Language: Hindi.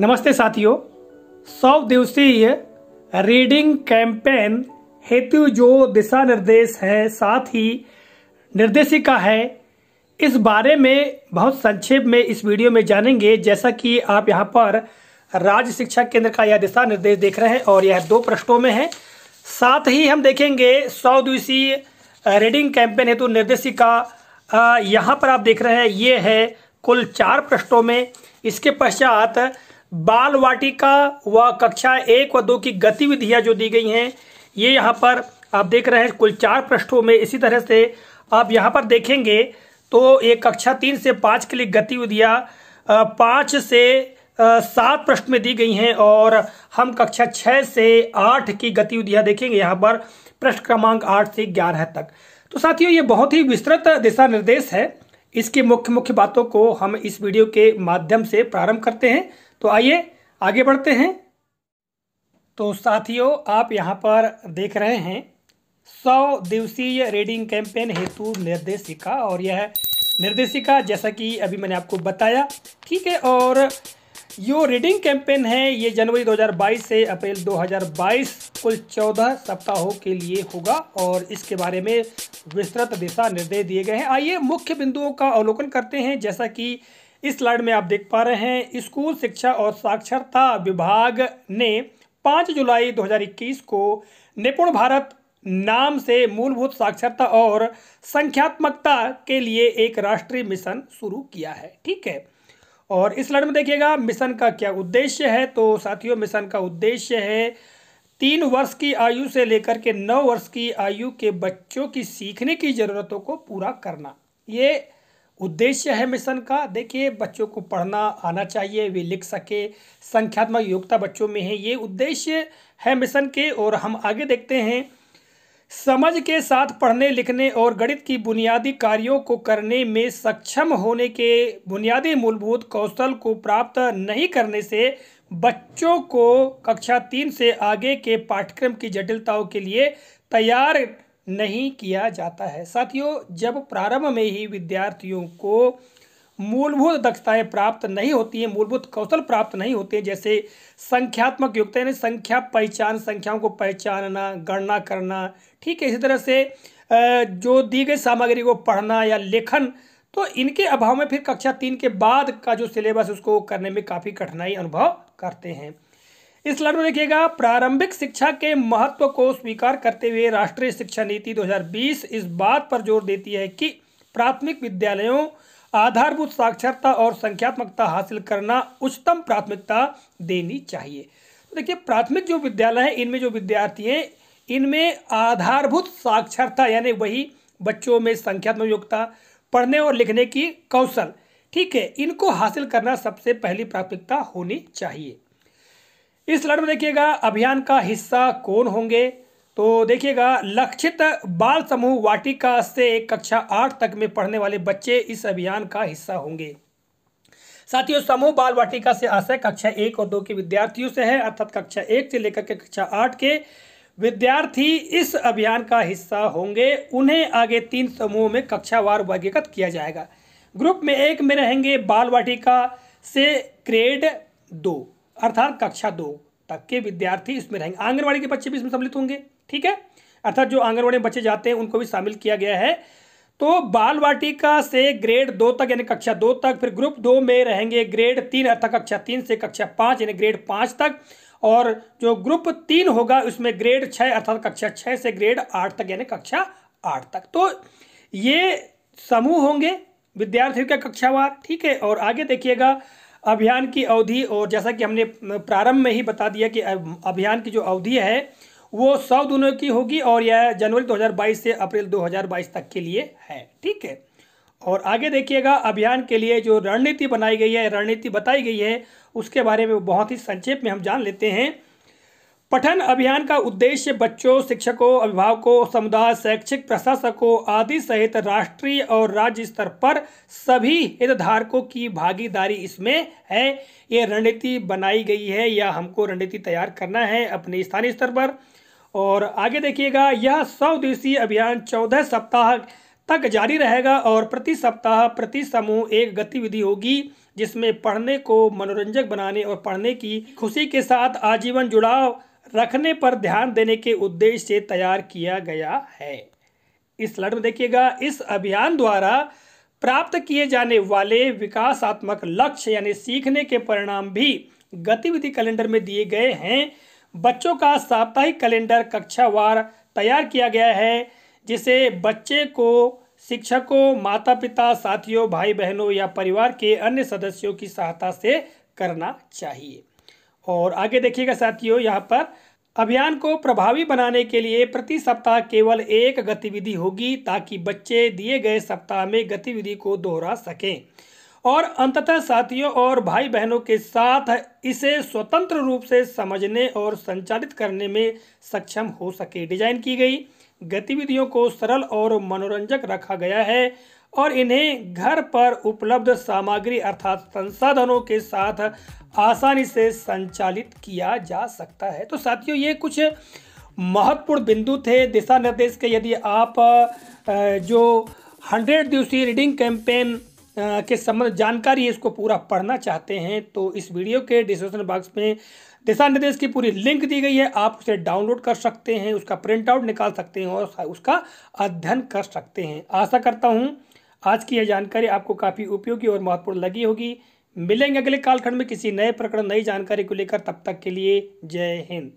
नमस्ते साथियों सौ दिवसीय रीडिंग कैंपेन हेतु जो दिशा निर्देश है साथ ही निर्देशिका है इस बारे में बहुत संक्षेप में इस वीडियो में जानेंगे जैसा कि आप यहाँ पर राज्य शिक्षा केंद्र का यह दिशा निर्देश देख रहे हैं और यह दो प्रश्नों में है साथ ही हम देखेंगे सौ दिवसीय रीडिंग कैंपेन हेतु निर्देशिका यहाँ पर आप देख रहे हैं ये है कुल चार प्रश्नों में इसके पश्चात बाल वाटिका व कक्षा एक व दो की गतिविधियां जो दी गई हैं ये यहाँ पर आप देख रहे हैं कुल चार पृष्ठों में इसी तरह से आप यहाँ पर देखेंगे तो ये कक्षा तीन से पाँच के लिए गतिविधियाँ पाँच से सात प्रश्न में दी गई हैं और हम कक्षा छः से आठ की गतिविधियाँ देखेंगे यहाँ पर प्रश्न क्रमांक आठ से ग्यारह तक तो साथियों ये बहुत ही विस्तृत दिशा निर्देश है इसकी मुख्य मुख्य बातों को हम इस वीडियो के माध्यम से प्रारंभ करते हैं तो आइए आगे बढ़ते हैं तो साथियों आप यहाँ पर देख रहे हैं सौ दिवसीय रीडिंग कैंपेन हेतु निर्देशिका और यह निर्देशिका जैसा कि अभी मैंने आपको बताया ठीक है और यो रीडिंग कैंपेन है ये जनवरी 2022 से अप्रैल 2022 कुल 14 सप्ताहों के लिए होगा और इसके बारे में विस्तृत दिशा निर्देश दिए गए हैं आइए मुख्य बिंदुओं का अवलोकन करते हैं जैसा कि इस स्लाइड में आप देख पा रहे हैं स्कूल शिक्षा और साक्षरता विभाग ने 5 जुलाई 2021 को निपुण भारत नाम से मूलभूत साक्षरता और संख्यात्मकता के लिए एक राष्ट्रीय मिशन शुरू किया है ठीक है और इस लड़ में देखिएगा मिशन का क्या उद्देश्य है तो साथियों मिशन का उद्देश्य है तीन वर्ष की आयु से लेकर के नौ वर्ष की आयु के बच्चों की सीखने की ज़रूरतों को पूरा करना ये उद्देश्य है मिशन का देखिए बच्चों को पढ़ना आना चाहिए वे लिख सके संख्यात्मक योग्यता बच्चों में है ये उद्देश्य है मिशन के और हम आगे देखते हैं समझ के साथ पढ़ने लिखने और गणित की बुनियादी कार्यों को करने में सक्षम होने के बुनियादी मूलभूत कौशल को प्राप्त नहीं करने से बच्चों को कक्षा तीन से आगे के पाठ्यक्रम की जटिलताओं के लिए तैयार नहीं किया जाता है साथियों जब प्रारंभ में ही विद्यार्थियों को मूलभूत दक्षताएं प्राप्त नहीं होती हैं मूलभूत कौशल प्राप्त नहीं होते जैसे संख्यात्मक युक्त यानी संख्या पहचान संख्याओं को पहचानना गणना करना ठीक है इसी तरह से जो दी गई सामग्री को पढ़ना या लेखन तो इनके अभाव में फिर कक्षा तीन के बाद का जो सिलेबस उसको करने में काफ़ी कठिनाई अनुभव करते हैं इस लड़ में देखिएगा प्रारंभिक शिक्षा के महत्व को स्वीकार करते हुए राष्ट्रीय शिक्षा नीति 2020 इस बात पर जोर देती है कि प्राथमिक विद्यालयों आधारभूत साक्षरता और संख्यात्मकता हासिल करना उच्चतम प्राथमिकता देनी चाहिए तो देखिए प्राथमिक जो विद्यालय हैं इनमें जो विद्यार्थी हैं इनमें आधारभूत साक्षरता यानी वही बच्चों में संख्यात्मक योग्यता पढ़ने और लिखने की कौशल ठीक है इनको हासिल करना सबसे पहली प्राथमिकता होनी चाहिए इस लड़ में देखिएगा अभियान का हिस्सा कौन होंगे तो देखिएगा लक्षित बाल समूह वाटिका से कक्षा आठ तक में पढ़ने वाले बच्चे इस अभियान का हिस्सा होंगे साथियों समूह बाल वाटिका से आशय कक्षा एक और दो के विद्यार्थियों से है अर्थात कक्षा एक से लेकर के कक्षा आठ के विद्यार्थी इस अभियान का हिस्सा होंगे उन्हें आगे तीन समूहों में कक्षावार वर्गीकृत किया जाएगा ग्रुप में एक में रहेंगे बाल वाटिका से ग्रेड दो अर्थात कक्षा दो तक के विद्यार्थी इसमें रहेंगे आंगनबाड़ी के बच्चे भी इसमें सम्मिलित होंगे ठीक है अर्थात जो आंगनबाड़ी में बच्चे जाते हैं उनको भी शामिल किया गया है तो बाल वाटिका से ग्रेड दो तक यानी कक्षा दो तक फिर ग्रुप दो में रहेंगे ग्रेड तीन अर्थात कक्षा तीन से कक्षा पाँच यानी ग्रेड पाँच तक और जो ग्रुप तीन होगा उसमें ग्रेड छः अर्थात कक्षा छः से ग्रेड आठ तक यानी कक्षा आठ तक तो ये समूह होंगे विद्यार्थियों का कक्षावार ठीक है और आगे देखिएगा अभियान की अवधि और जैसा कि हमने प्रारंभ में ही बता दिया कि अभियान की जो अवधि है वो सौ दिनों की होगी और यह जनवरी 2022 से अप्रैल 2022 तक के लिए है ठीक है और आगे देखिएगा अभियान के लिए जो रणनीति बनाई गई है रणनीति बताई गई है उसके बारे में बहुत ही संक्षेप में हम जान लेते हैं पठन अभियान का उद्देश्य बच्चों शिक्षकों अभिभावकों समुदाय शैक्षिक प्रशासकों आदि सहित राष्ट्रीय और राज्य स्तर पर सभी हितधारकों की भागीदारी इसमें है ये रणनीति बनाई गई है या हमको रणनीति तैयार करना है अपने स्थानीय स्तर पर और आगे देखिएगा यह सौ दिवसीय अभियान चौदह सप्ताह तक जारी रहेगा और प्रति सप्ताह प्रति समूह एक गतिविधि होगी जिसमें पढ़ने को मनोरंजक बनाने और पढ़ने की खुशी के साथ आजीवन जुड़ाव रखने पर ध्यान देने के उद्देश्य से तैयार किया गया है इस स्लड में देखिएगा इस अभियान द्वारा प्राप्त किए जाने वाले विकासात्मक लक्ष्य यानी सीखने के परिणाम भी गतिविधि कैलेंडर में दिए गए हैं बच्चों का साप्ताहिक कैलेंडर कक्षावार तैयार किया गया है जिसे बच्चे को शिक्षकों माता पिता साथियों भाई बहनों या परिवार के अन्य सदस्यों की सहायता से करना चाहिए और आगे देखिएगा साथियों यहाँ पर अभियान को प्रभावी बनाने के लिए प्रति सप्ताह केवल एक गतिविधि होगी ताकि बच्चे दिए गए सप्ताह में गतिविधि को दोहरा सकें और अंततः साथियों और भाई बहनों के साथ इसे स्वतंत्र रूप से समझने और संचालित करने में सक्षम हो सके डिजाइन की गई गतिविधियों को सरल और मनोरंजक रखा गया है और इन्हें घर पर उपलब्ध सामग्री अर्थात संसाधनों के साथ आसानी से संचालित किया जा सकता है तो साथियों ये कुछ महत्वपूर्ण बिंदु थे दिशा निर्देश के यदि आप जो हंड्रेड दिवसीय रीडिंग कैंपेन के संबंध जानकारी इसको पूरा पढ़ना चाहते हैं तो इस वीडियो के डिस्क्रिप्शन बॉक्स में दिशा निर्देश की पूरी लिंक दी गई है आप उसे डाउनलोड कर सकते हैं उसका प्रिंट आउट निकाल सकते हैं और उसका अध्ययन कर सकते हैं आशा करता हूँ आज की यह जानकारी आपको काफ़ी उपयोगी और महत्वपूर्ण लगी होगी मिलेंगे अगले कालखंड में किसी नए प्रकरण नई जानकारी को लेकर तब तक के लिए जय हिंद